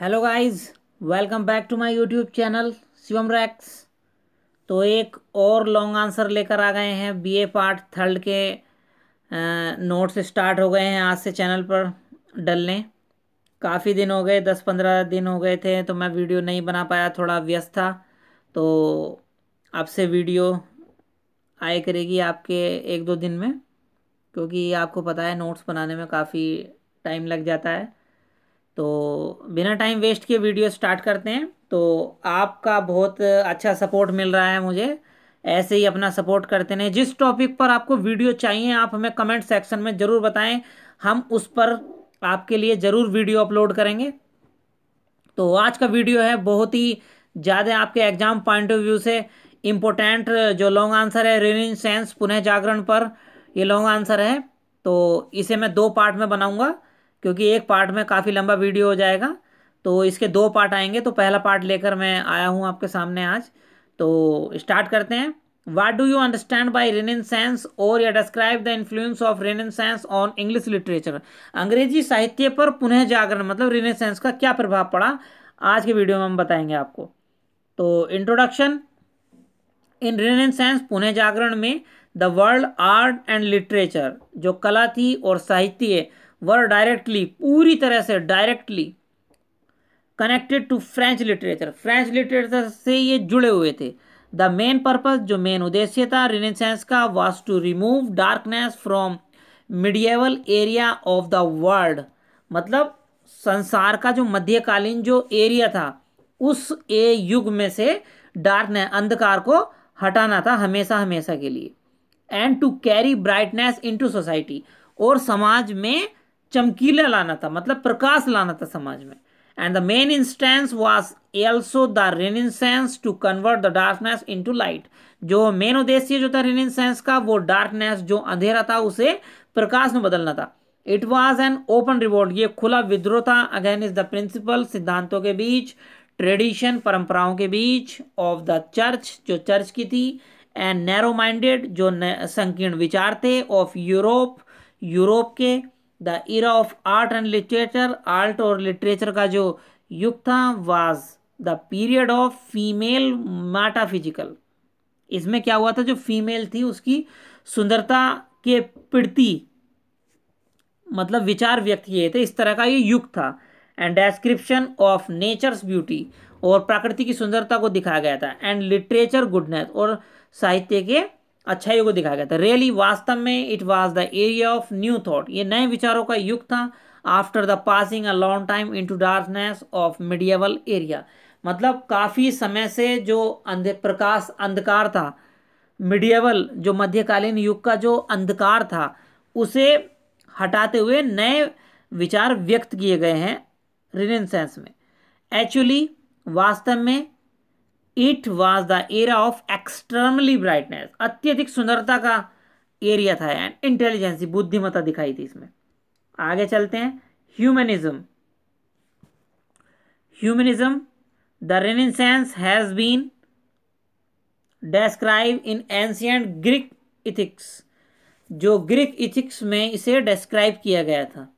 hello guys welcome back to my YouTube channel Shivam Rax तो एक और लॉन्ग आंसर लेकर आ गए हैं बीए पार्ट थर्ड के नोट्स स्टार्ट हो गए हैं आज से चैनल पर डलने काफ़ी दिन हो गए दस पंद्रह दिन हो गए थे तो मैं वीडियो नहीं बना पाया थोड़ा व्यस्त था तो अब से वीडियो आए करेगी आपके एक दो दिन में क्योंकि आपको पता है नोट्स बनाने में काफ़ी टाइम लग जाता है तो बिना टाइम वेस्ट किए वीडियो स्टार्ट करते हैं तो आपका बहुत अच्छा सपोर्ट मिल रहा है मुझे ऐसे ही अपना सपोर्ट करते रहें जिस टॉपिक पर आपको वीडियो चाहिए आप हमें कमेंट सेक्शन में ज़रूर बताएं हम उस पर आपके लिए ज़रूर वीडियो अपलोड करेंगे तो आज का वीडियो है बहुत ही ज़्यादा आपके एग्ज़ाम पॉइंट ऑफ व्यू से इम्पोर्टेंट जो लॉन्ग आंसर है रेनिंग सेंस पुनः जागरण पर ये लॉन्ग आंसर है तो इसे मैं दो पार्ट में बनाऊँगा क्योंकि एक पार्ट में काफ़ी लंबा वीडियो हो जाएगा तो इसके दो पार्ट आएंगे तो पहला पार्ट लेकर मैं आया हूँ आपके सामने आज तो स्टार्ट करते हैं what do you understand by renaissance और या describe the influence of renaissance on English literature अंग्रेजी साहित्य पर पुनः जागरण मतलब रेनेसेंस का क्या प्रभाव पड़ा आज के वीडियो में हम बताएंगे आपको तो इंट्रोडक्शन इन रेनेसेंस पुनः जागरण में the world art and literature जो कला थी और साहित्य है वर डायरेक्टली पूरी तरह से directly connected to French literature French literature से ये जुड़े हुए थे द मेन पर्पज जो मेन उद्देश्य था रिनेसेंस का was to remove darkness from medieval area of the world मतलब संसार का जो मध्यकालीन जो एरिया था उस ए युग में से डार्कनेस अंधकार को हटाना था हमेशा हमेशा के लिए and to carry brightness into society और समाज में चमकीला लाना था मतलब प्रकाश लाना था समाज में and the main instance was also the renaissance to convert the darkness into light जो मेन उद्देश्य जो था रेनिसेंस का वो डार्कनेस जो अंधेरा था उसे प्रकाश में बदलना था it was an open revolt ये खुला विद्रोह था अगेन इज द प्रिंसिपल सिद्धांतों के बीच ट्रेडिशन परंपराओं के बीच ऑफ द चर्च जो चर्च की थी एंड नैरो माइंडेड जो संकीर्ण विचार थे ऑफ यूरोप यूरोप के the era of art and literature art और लिटरेचर का जो युग था was the period of female metaphysical इसमें क्या हुआ था जो फीमेल थी उसकी सुंदरता के प्रति मतलब विचार व्यक्त किए थे इस तरह का ये युग था and description of nature's beauty और प्रकृति की सुंदरता को दिखाया गया था एंड लिटरेचर गुडनेस और साहित्य के अच्छाइयों को दिखाया गया था रियली वास्तव में it was the area of new thought ये नए विचारों का युग था after the passing a long time into darkness of medieval area मतलब काफ़ी समय से जो अंध प्रकाश अंधकार था मीडियावल जो मध्यकालीन युग का जो अंधकार था उसे हटाते हुए नए विचार व्यक्त किए गए हैं रिनेसेंस में एक्चुअली वास्तव में it was the area of externally brightness अत्यधिक सुंदरता का एरिया था एंड इंटेलिजेंसी बुद्धिमत्ता दिखाई थी इसमें आगे चलते हैं humanism humanism the renaissance has been describe in ancient Greek ethics जो ग्रीक इथिक्स में इसे डेस्क्राइब किया गया था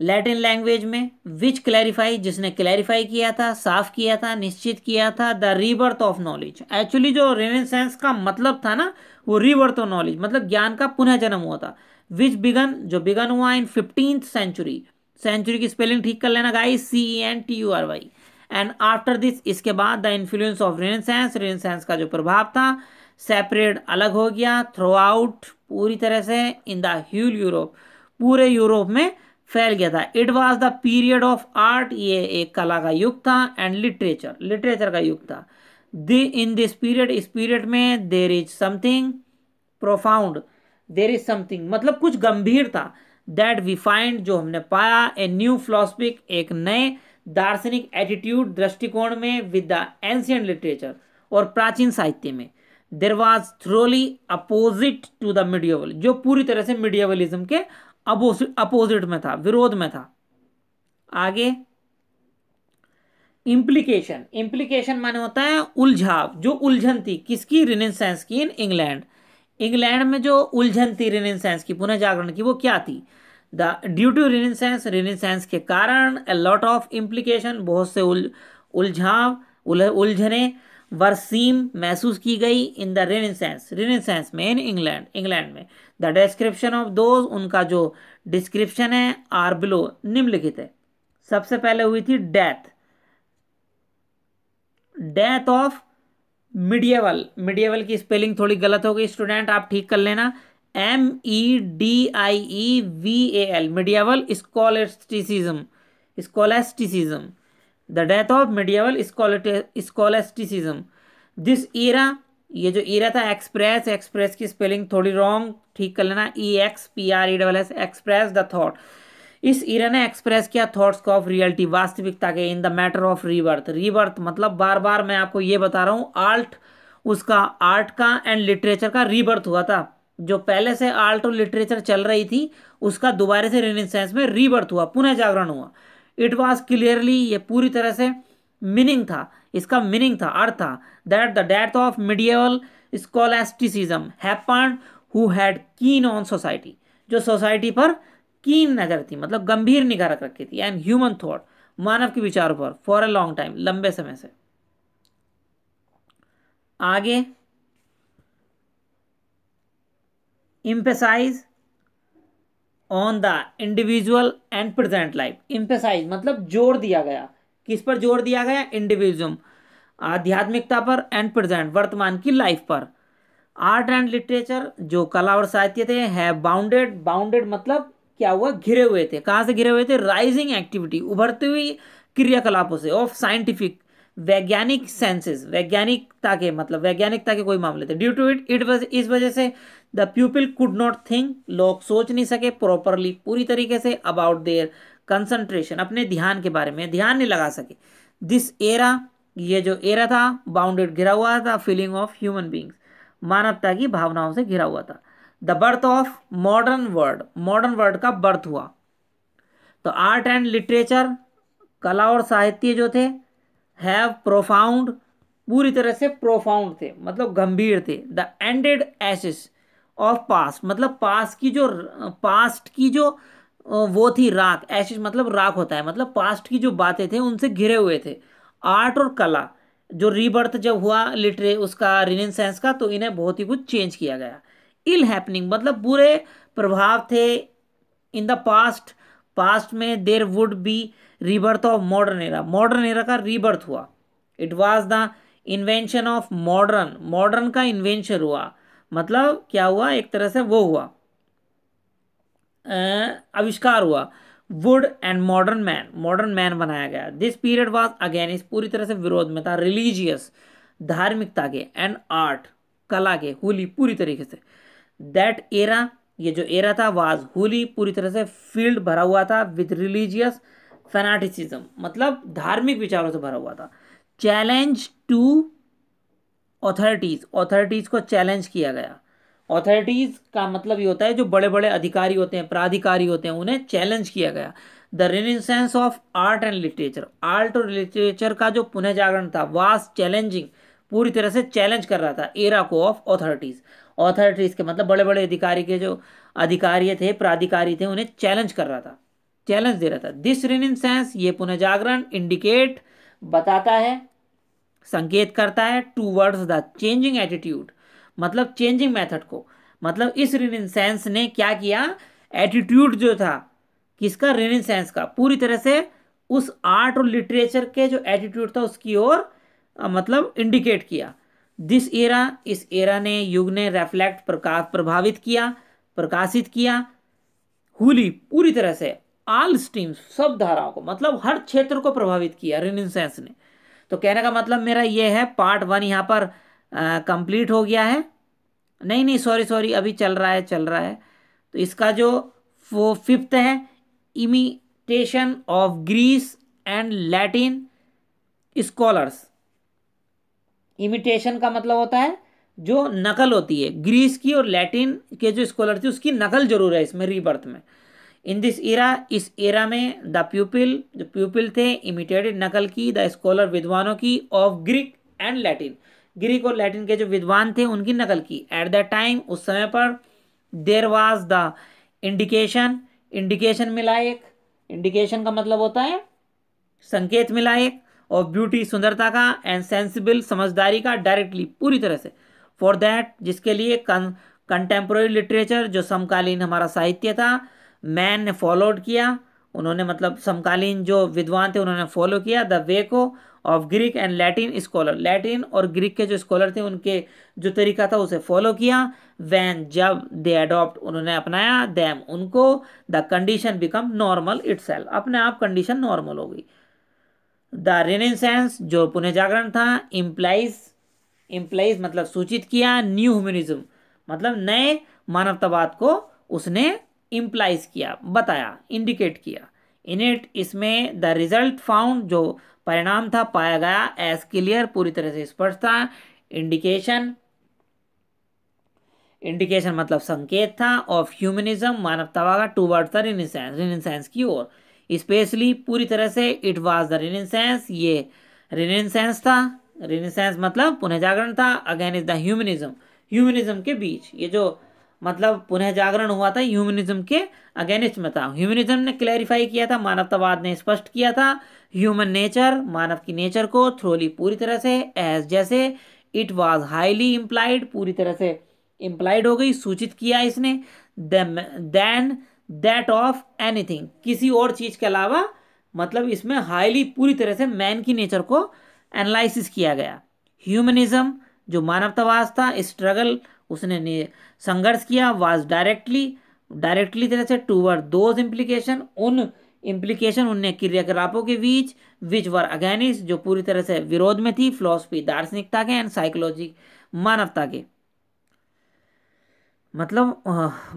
लैटिन लैंग्वेज में विच क्लैरिफाई जिसने क्लैरिफाई किया था साफ किया था निश्चित किया था the rebirth of knowledge actually जो रेनेसेंस का मतलब था ना वो रीबर्थ ऑफ नॉलेज मतलब ज्ञान का पुनः जन्म हुआ था विच बिगन जो बिगन हुआ इन फिफ्टींथ सेंचुरी सेंचुरी की स्पेलिंग ठीक कर लेना guys C E N T U R Y and after this इसके बाद the influence of renaissance renaissance का जो प्रभाव था सेपरेट अलग हो गया थ्रू आउट पूरी तरह से इन द ह्यूल यूरोप पूरे यूरोप में फैल गया था it was the period of art ये एक कला का युग था एंड लिटरेचर लिटरेचर का युग था दि इन दिस पीरियड इस पीरियड में there is something profound there is something मतलब कुछ गंभीर था दैट वी फाइंड जो हमने पाया ए न्यू फिलोसफिक एक नए दार्शनिक एटीट्यूड दृष्टिकोण में विद द एंशियंट लिटरेचर और प्राचीन साहित्य में there was thoroughly opposite to the medieval जो पूरी तरह से मिडियोवलिज्म के अपोजिट में था विरोध में था आगे इंप्लीकेशन इंप्लीकेशन माने होता है उलझाव जो उलझन थी किसकी रिनेसेंस की इन इंग्लैंड इंग्लैंड में जो उलझन थी रिनेसेंस की पुनः जागरण की वो क्या थी the due to renaissance renaissance के कारण अ लॉट ऑफ इंप्लीकेशन बहुत से उल उलझाव उलझने वर्सीम महसूस की गई इन द रेनेसेंस रेनेसेंस में इन इंग्लैंड इंग्लैंड में द डिस्क्रिप्शन ऑफ दोज उनका जो डिस्क्रिप्शन है आर बिलो निम्नलिखित है सबसे पहले हुई थी death death of medieval medieval की स्पेलिंग थोड़ी गलत हो गई स्टूडेंट आप ठीक कर लेना M E D I E V A L medieval scholasticism scholasticism the death of medieval scholasticism this era ये जो ईरा था एक्सप्रेस एक्सप्रेस की स्पेलिंग थोड़ी रॉन्ग ठीक कर लेना E X P R E double S express the thought इस era ने एक्सप्रेस किया थॉट्स को ऑफ रियलिटी वास्तविकता के in the matter of rebirth rebirth मतलब बार बार मैं आपको ये बता रहा हूँ आर्ट उसका आर्ट का एंड लिटरेचर का रीबर्थ हुआ था जो पहले से आर्ट और लिटरेचर चल रही थी उसका दोबारा से रिनेसेंस में रीबर्थ हुआ पुनः जागरण हुआ इट वॉज क्लियरली ये पूरी तरह से मीनिंग था इसका मीनिंग था अर्थ था that the death of medieval scholasticism who had keen on society जो सोसाइटी पर कीन नजर थी मतलब गंभीर निगाह रख रखी थी एंड ह्यूमन थॉट मानव के विचारों पर फॉर अ लॉन्ग टाइम लंबे समय से आगे emphasise on the individual and present life emphasise मतलब जोर दिया गया किस पर जोर दिया गया इंडिविजुअल आध्यात्मिकता पर एंड प्रेजेंट वर्तमान की लाइफ पर आर्ट एंड लिटरेचर जो कला और साहित्य थे है बाउंडेड बाउंडेड मतलब क्या हुआ घिरे हुए थे कहाँ से घिरे हुए थे राइजिंग एक्टिविटी उभरती हुई क्रियाकलापों से ऑफ साइंटिफिक वैज्ञानिक सेंसेस वैज्ञानिकता के मतलब वैज्ञानिकता के कोई मामले थे ड्यू टू इट इट वज इस वजह से the people could not think लोग सोच नहीं सके प्रॉपरली पूरी तरीके से अबाउट देयर कंसंट्रेशन अपने ध्यान के बारे में ध्यान नहीं लगा सके दिस एरा ये जो एरा था बाउंडेड घिरा हुआ था फीलिंग ऑफ ह्यूमन बींग्स मानवता की भावनाओं से घिरा हुआ था the birth of modern world modern world का बर्थ हुआ तो आर्ट एंड लिटरेचर कला और साहित्य जो थे हैव प्रोफाउंड पूरी तरह से प्रोफाउंड थे मतलब गंभीर थे the ended ashes of past मतलब पास्ट की जो पास्ट की जो वो थी राख ऐश मतलब राख होता है मतलब पास्ट की जो बातें थे उनसे घिरे हुए थे आर्ट और कला जो रीबर्थ जब हुआ लिटरे उसका सेंस का तो इन्हें बहुत ही कुछ चेंज किया गया इल हैपनिंग मतलब बुरे प्रभाव थे इन द पास्ट पास्ट में there would be rebirth of modern era modern era का रीबर्थ हुआ it was the invention of modern modern का इन्वेंशन हुआ मतलब क्या हुआ एक तरह से वो हुआ आविष्कार हुआ would end modern man modern man बनाया गया दिस पीरियड वाज अगेन इस पूरी तरह से विरोध में था रिलीजियस धार्मिकता के एंड आर्ट कला के होली पूरी तरीके से दैट एरा ये जो एरा था वाज होली पूरी तरह से फील्ड भरा हुआ था विद रिलीजियस फैनाटिसिज्म मतलब धार्मिक विचारों से भरा हुआ था चैलेंज टू अथॉरिटीज़ अथॉरिटीज़ को चैलेंज किया गया अथॉरिटीज़ का मतलब ये होता है जो बड़े बड़े अधिकारी होते हैं प्राधिकारी होते हैं उन्हें चैलेंज किया गया the renaissance of art and literature art और लिटरेचर का जो पुनः जागरण था वास चैलेंजिंग पूरी तरह से चैलेंज कर रहा था एरा को ऑफ अथॉरिटीज़ अथॉरिटीज़ के मतलब बड़े बड़े अधिकारी के जो अधिकारी थे प्राधिकारी थे उन्हें चैलेंज कर रहा था चैलेंज दे रहा था दिस रेनेसेंस ये पुनः जागरण इंडिकेट बताता है संकेत करता है टूवर्ड्स द चेंजिंग एटीट्यूड मतलब चेंजिंग मेथड को मतलब इस रिनेसेंस ने क्या किया एटीट्यूड जो था किसका रिनेसेंस का पूरी तरह से उस आर्ट और लिटरेचर के जो एटीट्यूड था उसकी ओर मतलब इंडिकेट किया दिस एरा इस एरा ने युग ने रेफ्लेक्ट प्रकाश प्रभावित किया प्रकाशित किया हुली पूरी तरह से आल स्ट्रीम्स सब धाराओं को मतलब हर क्षेत्र को प्रभावित किया रिनेसेंस ने तो कहने का मतलब मेरा ये है पार्ट वन यहाँ पर कंप्लीट हो गया है नहीं नहीं सॉरी सॉरी अभी चल रहा है चल रहा है तो इसका जो वो फिफ्थ है imitation of Greece and Latin scholars imitation का मतलब होता है जो नकल होती है ग्रीस की और लैटिन के जो स्कॉलर थे उसकी नकल जरूर है इसमें रीबर्थ में इन दिस इरा इस इरा में द प्यूपिल जो प्यूपिल थे इमिटेटेड नकल की द स्कॉलर विद्वानों की of Greek and Latin Greek और लैटिन के जो विद्वान थे उनकी नकल की एट द टाइम उस समय पर there was the indication indication मिला एक इंडिकेशन का मतलब होता है संकेत मिला एक और ब्यूटी सुंदरता का एंड सेंसिबल समझदारी का डायरेक्टली पूरी तरह से फॉर दैट जिसके लिए कंटेम्प्रेरी लिटरेचर जो समकालीन हमारा साहित्य था मैन ने फॉलोड किया उन्होंने मतलब समकालीन जो विद्वान थे उन्होंने फॉलो किया द वे को of Greek and Latin scholar Latin और ग्रीक के जो स्कॉलर थे उनके जो तरीका था उसे फॉलो किया वैन जब दे अडोप्ट उन्होंने अपनाया दैम उनको the condition become normal it अपने आप कंडीशन नॉर्मल हो गई द रेनेसेंस जो पुनः जागरण था इम्प्लाइज इम्प्लाइज मतलब सूचित किया न्यू ह्यूमनिज्म मतलब नए मानवतावाद को उसने इम्प्लाइज किया बताया इंडिकेट किया इनिट इसमें द रिजल्ट फाउंड जो परिणाम था पाया गया एज क्लियर पूरी तरह से स्पष्ट था इंडिकेशन इंडिकेशन मतलब संकेत था ऑफ ह्यूमनिज्म मानवतावा का टू वर्ड था रिनेसेंस रिनेसेंस की ओर स्पेशली पूरी तरह से इट वाज द रिनेसेंस ये रिनेसेंस था रिनेसेंस मतलब पुनः जागरण था again is the humanism humanism के बीच ये जो मतलब पुनः जागरण हुआ था ह्यूमनिज्म के अगेनिस्ट में था ह्यूमनिज्म ने क्लैरिफाई किया था मानवतावाद ने स्पष्ट किया था ह्यूमन नेचर मानव की नेचर को थ्रोली पूरी तरह से एज जैसे इट वॉज हाईली इम्प्लाइड पूरी तरह से इम्प्लाइड हो गई सूचित किया इसने देन दैट ऑफ एनीथिंग किसी और चीज़ के अलावा मतलब इसमें हाईली पूरी तरह से मैन की नेचर को एनालिसिस किया गया ह्यूमनिज्म जो मानवतावाद था स्ट्रगल उसने संघर्ष किया वाज डायरेक्टली डायरेक्टली तरह से टूवर दोज इम्प्लीकेशन उन इम्प्लीकेशन उनने क्रियाकलापों के बीच विच वर अगेनिस जो पूरी तरह से विरोध में थी फिलोसफी दार्शनिकता के एंड साइकोलॉजी मानवता के मतलब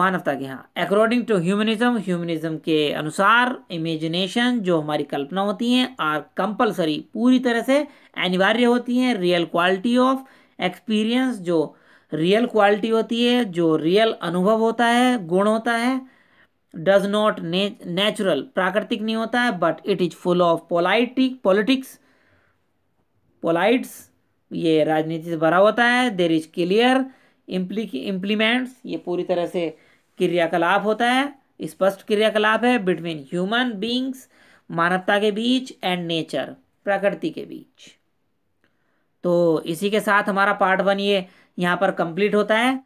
मानवता के यहाँ अकॉर्डिंग टू ह्यूमनिज्म ह्यूमनिज्म के अनुसार इमेजिनेशन जो हमारी कल्पना होती हैं आर कंपलसरी पूरी तरह से अनिवार्य होती हैं रियल क्वालिटी ऑफ एक्सपीरियंस जो रियल क्वालिटी होती है जो रियल अनुभव होता है गुण होता है डज नॉट नेचुरल प्राकृतिक नहीं होता है but it is full of politic politics politics ये राजनीति से भरा होता है देर इज क्लियर इम्प्लीमेंट्स ये पूरी तरह से क्रियाकलाप होता है स्पष्ट क्रियाकलाप है बिटवीन ह्यूमन बींग्स मानवता के बीच एंड नेचर प्रकृति के बीच तो इसी के साथ हमारा पार्ट वन ये यहाँ पर कंप्लीट होता है